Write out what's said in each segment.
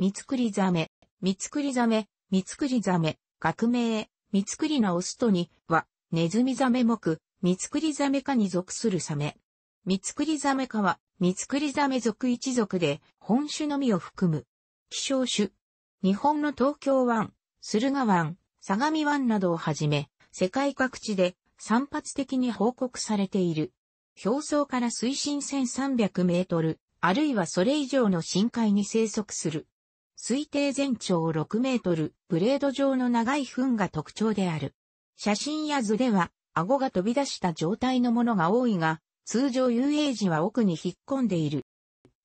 三つクリザメ、三つクリザメ、三つクリザメ、学名、三つクリナオスとには、ネズミザメ目、三つクリザメ科に属するサメ。三つクリザメ科は、三つクリザメ属一族で、本種のみを含む。希少種。日本の東京湾、駿河湾、相模湾などをはじめ、世界各地で散発的に報告されている。表層から水深1300メートル、あるいはそれ以上の深海に生息する。推定全長6メートル、ブレード状の長い糞が特徴である。写真や図では、顎が飛び出した状態のものが多いが、通常遊泳時は奥に引っ込んでいる。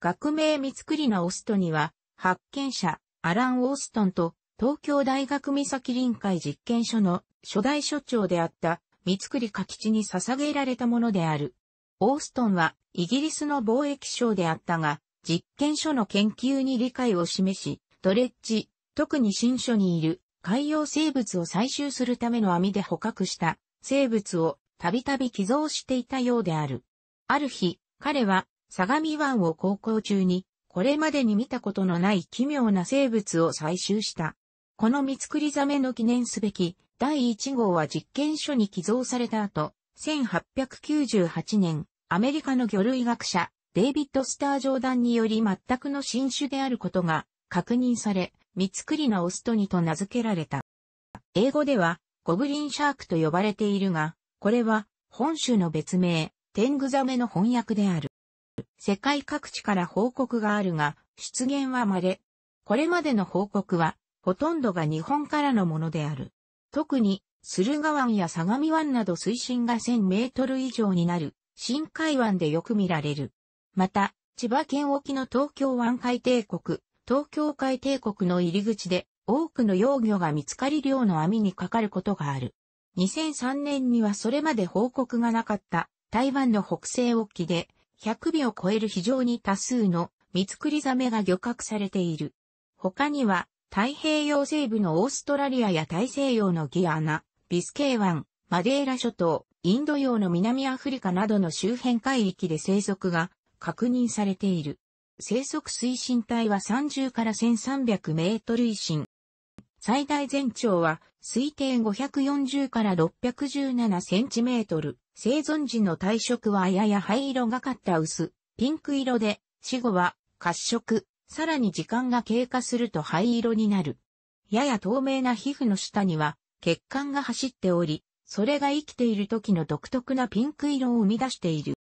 学名三作りのオストには、発見者、アラン・オーストンと、東京大学三崎臨海実験所の初代所長であった、三作りか吉に捧げられたものである。オーストンは、イギリスの貿易省であったが、実験所の研究に理解を示し、ドレッジ、特に新書にいる海洋生物を採集するための網で捕獲した生物をたびたび寄贈していたようである。ある日、彼は相模湾を航行中にこれまでに見たことのない奇妙な生物を採集した。この見つくりザメの記念すべき第1号は実験書に寄贈された後、1898年、アメリカの魚類学者、デイビッド・スター・ジョーダンにより全くの新種であることが確認され、三つクリナオストニと名付けられた。英語では、ゴブリンシャークと呼ばれているが、これは、本州の別名、テングザメの翻訳である。世界各地から報告があるが、出現は稀。これまでの報告は、ほとんどが日本からのものである。特に、駿河湾や相模湾など水深が1000メートル以上になる、深海湾でよく見られる。また、千葉県沖の東京湾海底国、東京海帝国の入り口で多くの幼魚が見つかり量の網にかかることがある。2003年にはそれまで報告がなかった台湾の北西沖で100尾を超える非常に多数のミツクリザメが漁獲されている。他には太平洋西部のオーストラリアや大西洋のギアナ、ビスケイ湾、マデーラ諸島、インド洋の南アフリカなどの周辺海域で生息が確認されている。生息推進体は30から1300メートル維新。最大全長は推定540から617センチメートル。生存時の体色はやや灰色がかった薄、ピンク色で、死後は褐色、さらに時間が経過すると灰色になる。やや透明な皮膚の下には血管が走っており、それが生きている時の独特なピンク色を生み出している。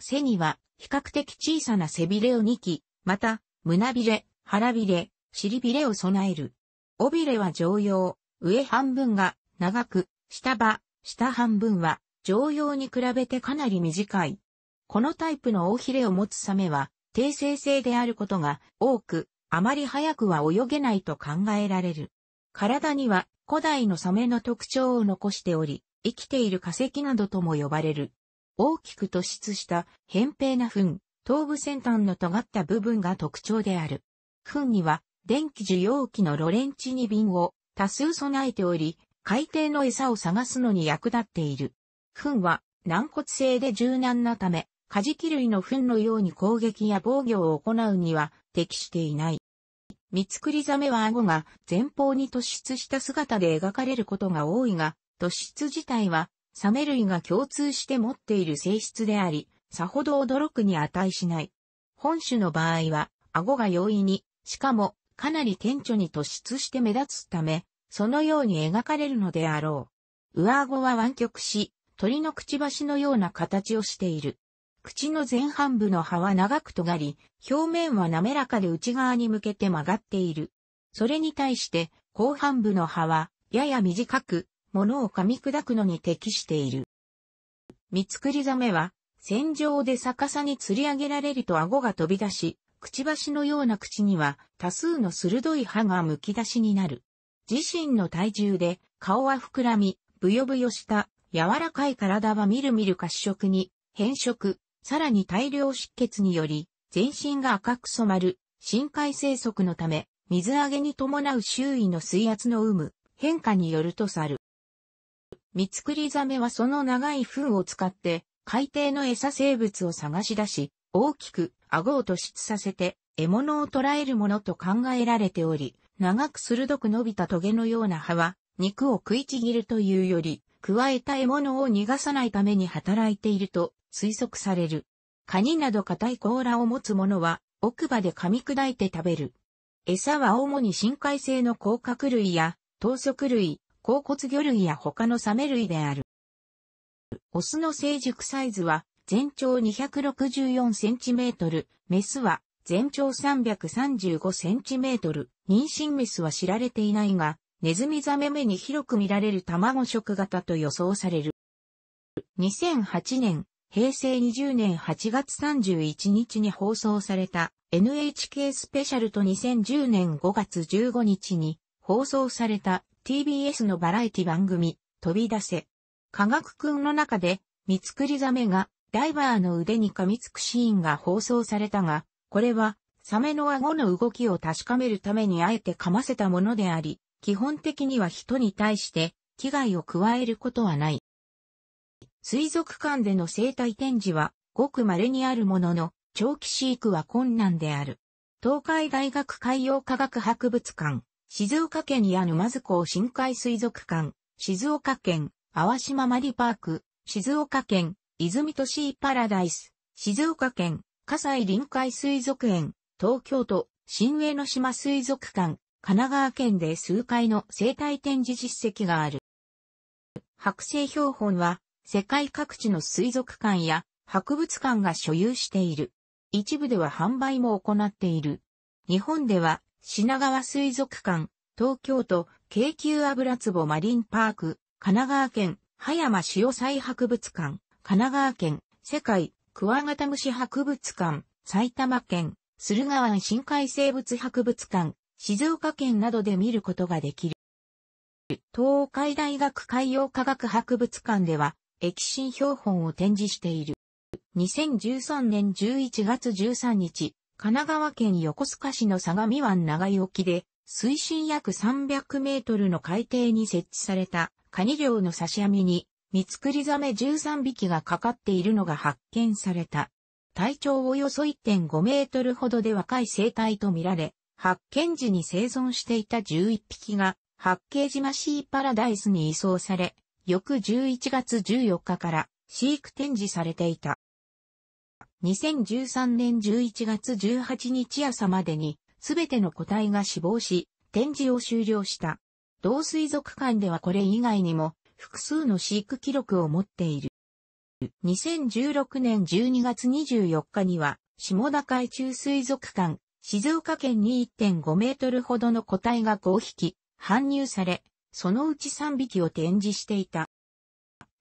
背には比較的小さな背びれを2機、また、胸びれ、腹びれ、尻びれを備える。尾びれは常用、上半分が長く、下場、下半分は常用に比べてかなり短い。このタイプの尾ひれを持つサメは、低生性であることが多く、あまり早くは泳げないと考えられる。体には古代のサメの特徴を残しており、生きている化石などとも呼ばれる。大きく突出した扁平な糞、頭部先端の尖った部分が特徴である。糞には電気受容器のロレンチニ瓶を多数備えており、海底の餌を探すのに役立っている。糞は軟骨性で柔軟なため、カジキ類の糞のように攻撃や防御を行うには適していない。ミツクリザメは顎が前方に突出した姿で描かれることが多いが、突出自体はサメ類が共通して持っている性質であり、さほど驚くに値しない。本種の場合は、顎が容易に、しかも、かなり顕著に突出して目立つため、そのように描かれるのであろう。上顎は湾曲し、鳥のくちばしのような形をしている。口の前半部の葉は長く尖り、表面は滑らかで内側に向けて曲がっている。それに対して、後半部の葉は、やや短く、物を噛み砕くのに適している。ミツクリザメは、戦場で逆さに釣り上げられると顎が飛び出し、くちばしのような口には多数の鋭い歯がむき出しになる。自身の体重で顔は膨らみ、ぶよぶよした柔らかい体はみるみる褐色に変色、さらに大量出血により、全身が赤く染まる、深海生息のため、水揚げに伴う周囲の水圧の有無、変化によるとさる。ミツクリザメはその長い封を使って、海底の餌生物を探し出し、大きく顎を突出させて、獲物を捕らえるものと考えられており、長く鋭く伸びた棘のような葉は、肉を食いちぎるというより、加えた獲物を逃がさないために働いていると推測される。カニなど硬い甲羅を持つ者は、奥歯で噛み砕いて食べる。餌は主に深海性の甲殻類や、等速類、甲骨魚類や他のサメ類である。オスの成熟サイズは全長 264cm、メスは全長 335cm、妊娠メスは知られていないが、ネズミザメ目に広く見られる卵食型と予想される。2008年、平成20年8月31日に放送された NHK スペシャルと2010年5月15日に放送された TBS のバラエティ番組、飛び出せ。科学くんの中で、見つくりザメが、ダイバーの腕に噛みつくシーンが放送されたが、これは、サメの顎の動きを確かめるためにあえて噛ませたものであり、基本的には人に対して、危害を加えることはない。水族館での生態展示は、ごく稀にあるものの、長期飼育は困難である。東海大学海洋科学博物館、静岡県や沼津港深海水族館、静岡県、淡島マリパーク、静岡県、泉都市パラダイス、静岡県、葛西臨海水族園、東京都、新江ノ島水族館、神奈川県で数回の生態展示実績がある。剥製標本は、世界各地の水族館や博物館が所有している。一部では販売も行っている。日本では、品川水族館、東京都、京急油壺マリンパーク、神奈川県、葉山塩彩博物館、神奈川県、世界、クワガタムシ博物館、埼玉県、駿河湾深海生物博物館、静岡県などで見ることができる。東海大学海洋科学博物館では、液心標本を展示している。2013年11月13日、神奈川県横須賀市の相模湾長井沖で、水深約300メートルの海底に設置されたカニ漁の刺し網に、ミツクリザメ13匹がかかっているのが発見された。体長およそ1.5メートルほどで若い生態とみられ、発見時に生存していた11匹が、八景島シーパラダイスに移送され、翌11月14日から飼育展示されていた。2013年11月18日朝までに、すべての個体が死亡し、展示を終了した。同水族館ではこれ以外にも、複数の飼育記録を持っている。2016年12月24日には、下田海中水族館、静岡県に1.5メートルほどの個体が5匹、搬入され、そのうち3匹を展示していた。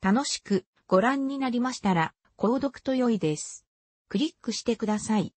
楽しくご覧になりましたら、購読と良いです。クリックしてください。